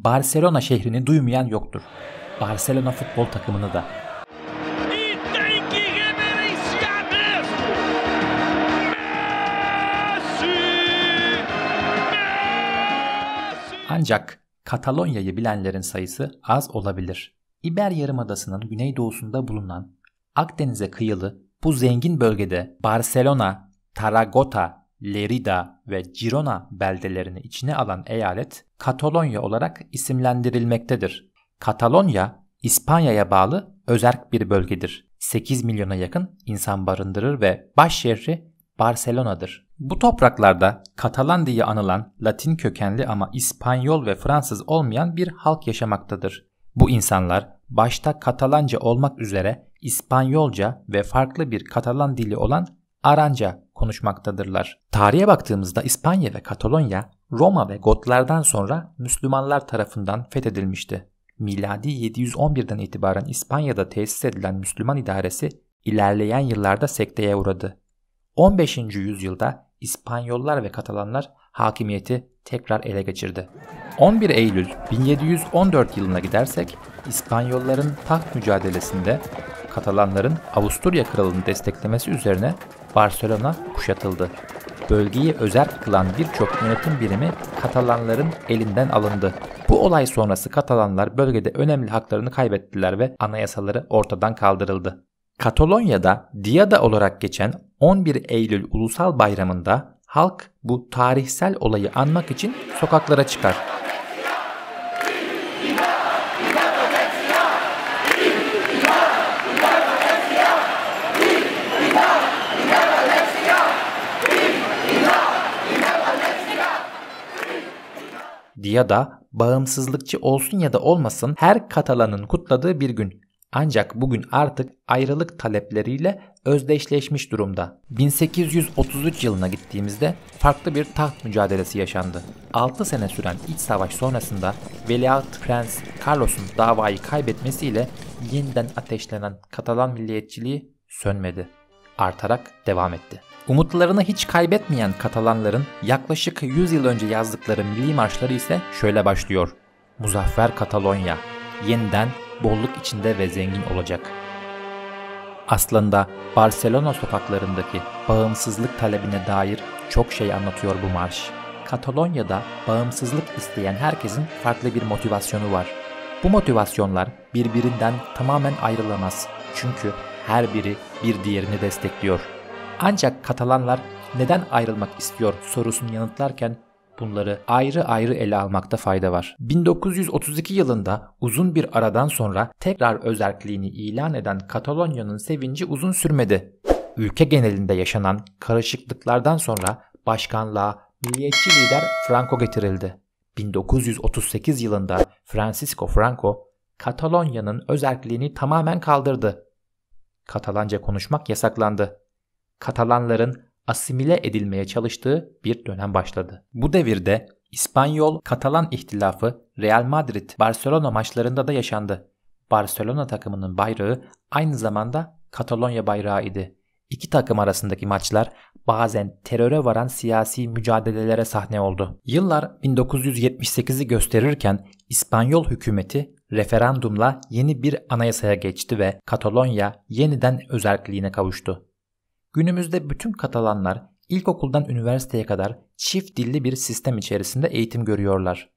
Barcelona şehrini duymayan yoktur. Barcelona futbol takımını da. Ancak Katalonya'yı bilenlerin sayısı az olabilir. İber Yarımadası'nın güneydoğusunda bulunan Akdeniz'e kıyılı bu zengin bölgede Barcelona, Tarragota Lerida ve Girona beldelerini içine alan eyalet Katalonya olarak isimlendirilmektedir. Katalonya, İspanya'ya bağlı özerk bir bölgedir. 8 milyona yakın insan barındırır ve baş şehri Barcelona'dır. Bu topraklarda Katalan diye anılan Latin kökenli ama İspanyol ve Fransız olmayan bir halk yaşamaktadır. Bu insanlar başta Katalanca olmak üzere İspanyolca ve farklı bir Katalan dili olan Aranca konuşmaktadırlar. Tarihe baktığımızda İspanya ve Katalonya Roma ve Gotlardan sonra Müslümanlar tarafından fethedilmişti. Miladi 711'den itibaren İspanya'da tesis edilen Müslüman idaresi ilerleyen yıllarda sekteye uğradı. 15. yüzyılda İspanyollar ve Katalanlar hakimiyeti tekrar ele geçirdi. 11 Eylül 1714 yılına gidersek İspanyolların taht mücadelesinde Katalanların Avusturya kralını desteklemesi üzerine Barcelona kuşatıldı. Bölgeyi özel kılan birçok yönetim birimi Katalanların elinden alındı. Bu olay sonrası Katalanlar bölgede önemli haklarını kaybettiler ve anayasaları ortadan kaldırıldı. Katalonya'da Diada olarak geçen 11 Eylül Ulusal Bayramı'nda halk bu tarihsel olayı anmak için sokaklara çıkar. ya da bağımsızlıkçı olsun ya da olmasın her Katalan'ın kutladığı bir gün. Ancak bugün artık ayrılık talepleriyle özdeşleşmiş durumda. 1833 yılına gittiğimizde farklı bir taht mücadelesi yaşandı. 6 sene süren iç savaş sonrasında Veliaht Prens Carlos'un davayı kaybetmesiyle yeniden ateşlenen Katalan milliyetçiliği sönmedi. Artarak devam etti. Umutlarını hiç kaybetmeyen Katalanların yaklaşık 100 yıl önce yazdıkları milli marşları ise şöyle başlıyor. Muzaffer Katalonya, yeniden bolluk içinde ve zengin olacak. Aslında Barcelona sokaklarındaki bağımsızlık talebine dair çok şey anlatıyor bu marş. Katalonya'da bağımsızlık isteyen herkesin farklı bir motivasyonu var. Bu motivasyonlar birbirinden tamamen ayrılamaz. Çünkü her biri bir diğerini destekliyor.'' Ancak Katalanlar neden ayrılmak istiyor sorusunu yanıtlarken bunları ayrı ayrı ele almakta fayda var. 1932 yılında uzun bir aradan sonra tekrar özerkliğini ilan eden Katalonya'nın sevinci uzun sürmedi. Ülke genelinde yaşanan karışıklıklardan sonra başkanlığa milliyetçi lider Franco getirildi. 1938 yılında Francisco Franco Katalonya'nın özerkliğini tamamen kaldırdı. Katalanca konuşmak yasaklandı. Katalanların asimile edilmeye çalıştığı bir dönem başladı. Bu devirde İspanyol-Katalan ihtilafı Real Madrid-Barcelona maçlarında da yaşandı. Barcelona takımının bayrağı aynı zamanda Katalonya bayrağı idi. İki takım arasındaki maçlar bazen teröre varan siyasi mücadelelere sahne oldu. Yıllar 1978'i gösterirken İspanyol hükümeti referandumla yeni bir anayasaya geçti ve Katalonya yeniden özerkliğine kavuştu. Günümüzde bütün Katalanlar ilkokuldan üniversiteye kadar çift dilli bir sistem içerisinde eğitim görüyorlar.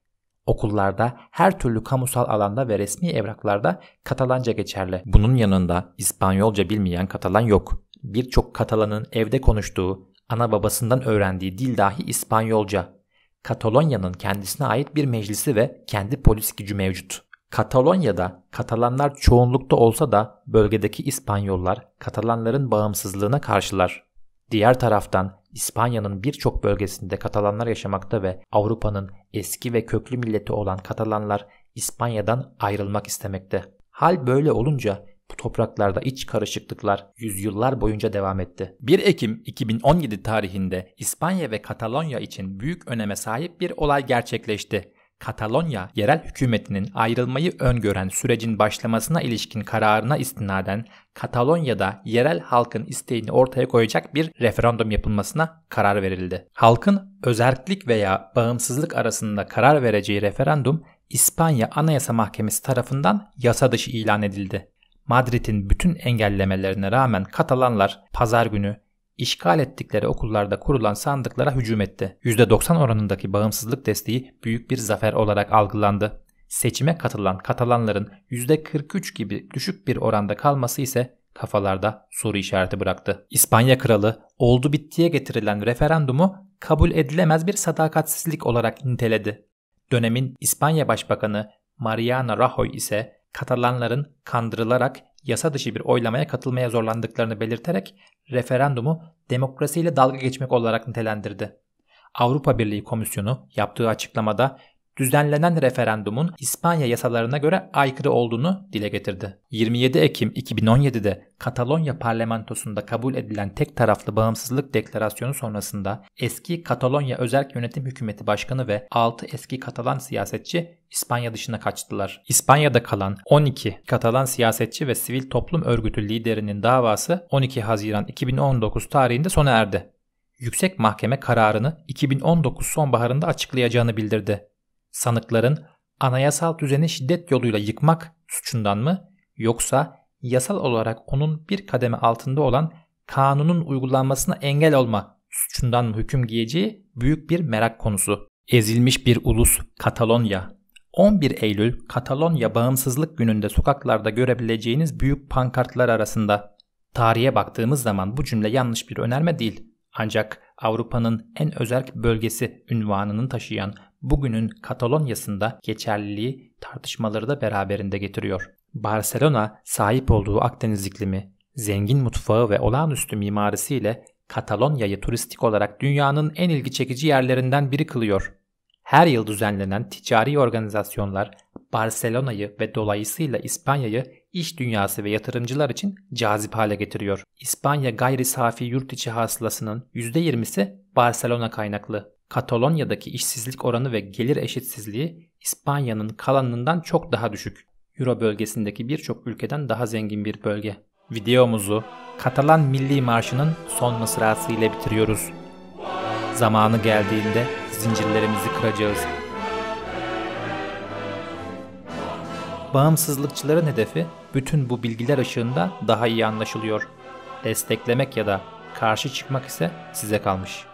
Okullarda, her türlü kamusal alanda ve resmi evraklarda Katalanca geçerli. Bunun yanında İspanyolca bilmeyen Katalan yok. Birçok Katalanın evde konuştuğu, ana babasından öğrendiği dil dahi İspanyolca. Katalonya'nın kendisine ait bir meclisi ve kendi polis gücü mevcut. Katalonya'da Katalanlar çoğunlukta olsa da bölgedeki İspanyollar Katalanların bağımsızlığına karşılar. Diğer taraftan İspanya'nın birçok bölgesinde Katalanlar yaşamakta ve Avrupa'nın eski ve köklü milleti olan Katalanlar İspanya'dan ayrılmak istemekte. Hal böyle olunca bu topraklarda iç karışıklıklar yüzyıllar boyunca devam etti. 1 Ekim 2017 tarihinde İspanya ve Katalonya için büyük öneme sahip bir olay gerçekleşti. Katalonya yerel hükümetinin ayrılmayı öngören sürecin başlamasına ilişkin kararına istinaden Katalonya'da yerel halkın isteğini ortaya koyacak bir referandum yapılmasına karar verildi. Halkın özerklik veya bağımsızlık arasında karar vereceği referandum İspanya Anayasa Mahkemesi tarafından yasa dışı ilan edildi. Madrid'in bütün engellemelerine rağmen Katalanlar pazar günü işgal ettikleri okullarda kurulan sandıklara hücum etti. %90 oranındaki bağımsızlık desteği büyük bir zafer olarak algılandı. Seçime katılan Katalanların %43 gibi düşük bir oranda kalması ise kafalarda soru işareti bıraktı. İspanya kralı oldu bittiye getirilen referandumu kabul edilemez bir sadakatsizlik olarak niteledi. Dönemin İspanya Başbakanı Mariana Rajoy ise Katalanların kandırılarak yasa dışı bir oylamaya katılmaya zorlandıklarını belirterek referandumu demokrasiyle dalga geçmek olarak nitelendirdi. Avrupa Birliği Komisyonu yaptığı açıklamada düzenlenen referandumun İspanya yasalarına göre aykırı olduğunu dile getirdi. 27 Ekim 2017'de Katalonya parlamentosunda kabul edilen tek taraflı bağımsızlık deklarasyonu sonrasında eski Katalonya Özel Yönetim Hükümeti Başkanı ve 6 eski Katalan siyasetçi İspanya dışına kaçtılar. İspanya'da kalan 12 Katalan siyasetçi ve sivil toplum örgütü liderinin davası 12 Haziran 2019 tarihinde sona erdi. Yüksek Mahkeme kararını 2019 sonbaharında açıklayacağını bildirdi. Sanıkların anayasal düzeni şiddet yoluyla yıkmak suçundan mı yoksa yasal olarak onun bir kademe altında olan kanunun uygulanmasına engel olma suçundan mı hüküm giyeceği büyük bir merak konusu. Ezilmiş bir ulus Katalonya. 11 Eylül Katalonya Bağımsızlık Günü'nde sokaklarda görebileceğiniz büyük pankartlar arasında. Tarihe baktığımız zaman bu cümle yanlış bir önerme değil. Ancak Avrupa'nın en özerk bölgesi ünvanını taşıyan bugünün Katalonya'sında geçerliliği tartışmaları da beraberinde getiriyor. Barcelona sahip olduğu Akdeniz iklimi, zengin mutfağı ve olağanüstü mimarisiyle Katalonya'yı turistik olarak dünyanın en ilgi çekici yerlerinden biri kılıyor. Her yıl düzenlenen ticari organizasyonlar Barcelona'yı ve dolayısıyla İspanya'yı iş dünyası ve yatırımcılar için cazip hale getiriyor. İspanya gayri safi yurt içi hasılasının %20'si Barcelona kaynaklı. Katalonya'daki işsizlik oranı ve gelir eşitsizliği İspanya'nın kalanından çok daha düşük. Euro bölgesindeki birçok ülkeden daha zengin bir bölge. Videomuzu Katalan Milli Marşı'nın son mısrası ile bitiriyoruz. Zamanı geldiğinde zincirlerimizi kıracağız. Bağımsızlıkçıların hedefi bütün bu bilgiler ışığında daha iyi anlaşılıyor. Desteklemek ya da karşı çıkmak ise size kalmış.